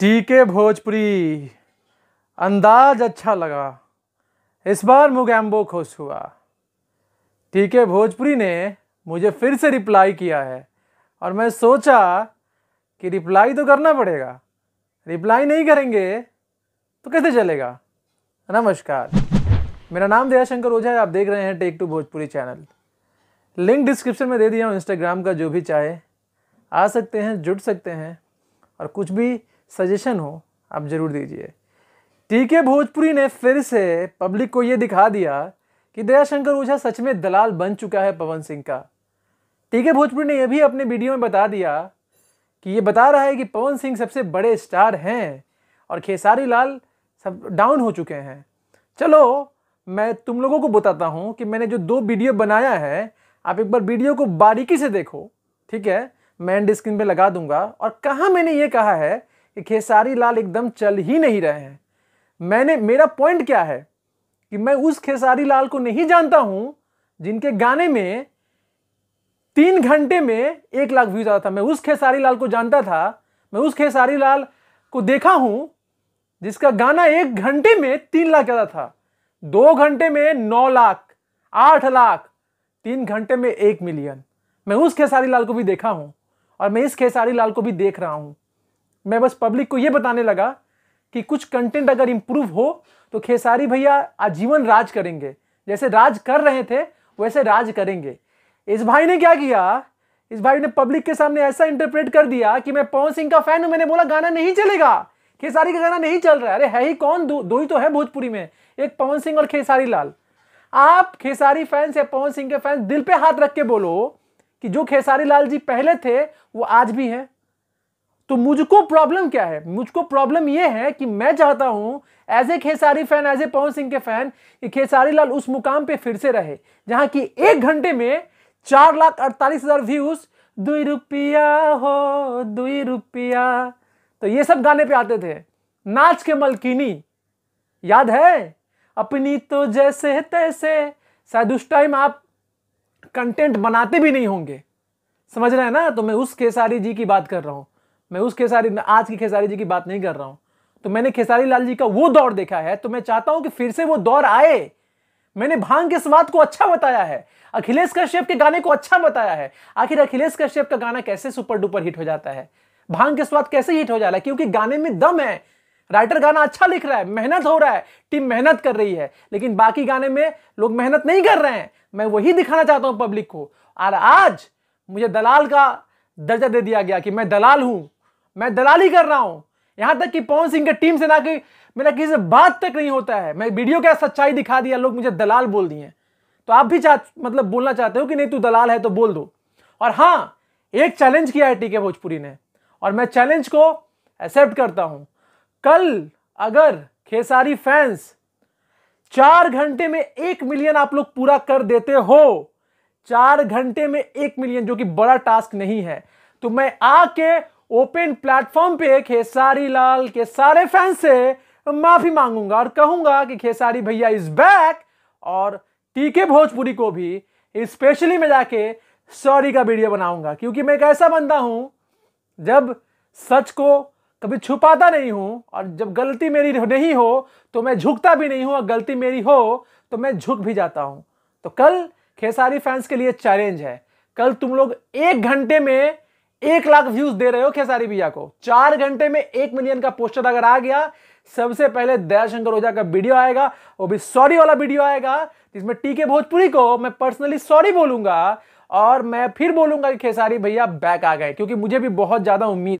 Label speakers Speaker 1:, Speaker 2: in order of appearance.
Speaker 1: टीके भोजपुरी अंदाज अच्छा लगा इस बार मुगैम्बो खुश हुआ टीके भोजपुरी ने मुझे फिर से रिप्लाई किया है और मैं सोचा कि रिप्लाई तो करना पड़ेगा रिप्लाई नहीं करेंगे तो कैसे चलेगा नमस्कार मेरा नाम दयाशंकर ओझा है आप देख रहे हैं take two Bhojpuri channel link description में दे दिया हूँ इंस्टाग्राम का जो भी चाहे आ सकते हैं जुड़ सकते हैं और कुछ भी सजेशन हो आप ज़रूर दीजिए टी के भोजपुरी ने फिर से पब्लिक को ये दिखा दिया कि दयाशंकर ओझा सच में दलाल बन चुका है पवन सिंह का टी के भोजपुरी ने यह भी अपने वीडियो में बता दिया कि ये बता रहा है कि पवन सिंह सबसे बड़े स्टार हैं और खेसारी लाल सब डाउन हो चुके हैं चलो मैं तुम लोगों को बताता हूँ कि मैंने जो दो वीडियो बनाया है आप एक बार वीडियो को बारीकी से देखो ठीक है मैं एंड स्क्रीन पर लगा दूंगा और कहाँ मैंने ये कहा है खेसारी लाल एकदम चल ही नहीं रहे हैं मैंने मेरा पॉइंट क्या है कि मैं उस खेसारी लाल को नहीं जानता हूं जिनके गाने में तीन घंटे में एक लाख व्यूज आता था मैं उस खेसारी लाल को जानता था मैं उस खेसारी लाल को देखा हूं जिसका गाना एक घंटे में तीन लाख ज्यादा था दो घंटे में नौ लाख आठ लाख तीन घंटे में एक मिलियन मैं उस खेसारी लाल को भी देखा हूं और मैं इस खेसारी लाल को भी देख रहा हूं मैं बस पब्लिक को ये बताने लगा कि कुछ कंटेंट अगर इम्प्रूव हो तो खेसारी भैया आजीवन राज करेंगे जैसे राज कर रहे थे वैसे राज करेंगे इस भाई ने क्या किया इस भाई ने पब्लिक के सामने ऐसा इंटरप्रेट कर दिया कि मैं पवन सिंह का फैन हूं मैंने बोला गाना नहीं चलेगा खेसारी का गाना नहीं चल रहा है अरे है ही कौन दो, दो ही तो है भोजपुरी में एक पवन सिंह और खेसारी लाल आप खेसारी फैंस या पवन सिंह के फैंस दिल पे हाथ रख के बोलो कि जो खेसारी लाल जी पहले थे वो आज भी हैं तो मुझको प्रॉब्लम क्या है मुझको प्रॉब्लम यह है कि मैं चाहता हूं as a Khesari fan as a Pawan Singh के फैन कि खेसारी लाल उस मुकाम पे फिर से रहे जहां की एक घंटे में चार लाख अड़तालीस हजार व्यूज दुई रुपया हो दुई रुपया तो ये सब गाने पे आते थे नाच के मलकिनी याद है अपनी तो जैसे तैसे शायद उस टाइम आप कंटेंट बनाते भी नहीं होंगे समझ रहे हैं ना तो मैं उस खेसारी जी की बात कर रहा हूँ मैं उस खेसारी आज की खेसारी जी की बात नहीं कर रहा हूँ तो मैंने खेसारी लाल जी का वो दौर देखा है तो मैं चाहता हूँ कि फिर से वो दौर आए मैंने भांग के स्वाद को अच्छा बताया है अखिलेश कश्यप के गाने को अच्छा बताया है आखिर अखिलेश कश्यप का गाना कैसे सुपर डुपर हिट हो जाता है भांग के स्वाद कैसे हिट हो जा रहा है क्योंकि गाने में दम है राइटर गाना अच्छा लिख रहा है मेहनत हो रहा है टीम मेहनत कर रही है लेकिन बाकी गाने में लोग मेहनत नहीं कर रहे हैं मैं वही दिखाना चाहता हूं पब्लिक को और आज मुझे दलाल का दर्जा दे दिया गया कि मैं दलाल हूं मैं दलाली कर रहा हूं यहां तक कि पवन सिंह के टीम से ना कि मेरा किसी से बात तक नहीं होता है मैं वीडियो क्या सच्चाई दिखा दिया लोग मुझे दलाल बोल दिए तो आप भी चाह मतलब बोलना चाहते हो कि नहीं तू दलाल है तो बोल दो और हाँ एक चैलेंज किया है टीके भोजपुरी ने और मैं चैलेंज को एक्सेप्ट करता हूं कल अगर खेसारी फैंस चार घंटे में एक मिलियन आप लोग पूरा कर देते हो चार घंटे में एक मिलियन जो कि बड़ा टास्क नहीं है तो मैं आके ओपन प्लेटफॉर्म पे खेसारी लाल के सारे फैंस से माफी मांगूंगा और कहूंगा कि खेसारी भैया इज बैक और टीके भोजपुरी को भी स्पेशली मैं जाके सॉरी का वीडियो बनाऊंगा क्योंकि मैं एक ऐसा बंदा हूं जब सच को कभी छुपाता नहीं हूं और जब गलती मेरी नहीं हो तो मैं झुकता भी नहीं हूं और गलती मेरी हो तो मैं झुक भी जाता हूं तो कल खेसारी फैंस के लिए चैलेंज है कल तुम लोग एक घंटे में एक लाख व्यूज दे रहे हो खेसारी भैया को चार घंटे में एक मिलियन का पोस्टर अगर आ गया सबसे पहले दयाशंकर ओझा का वीडियो आएगा वो भी सॉरी वाला वीडियो आएगा जिसमें टीके भोजपुरी को मैं पर्सनली सॉरी बोलूंगा और मैं फिर बोलूंगा कि खेसारी भैया बैक आ गए क्योंकि मुझे भी बहुत ज्यादा उम्मीद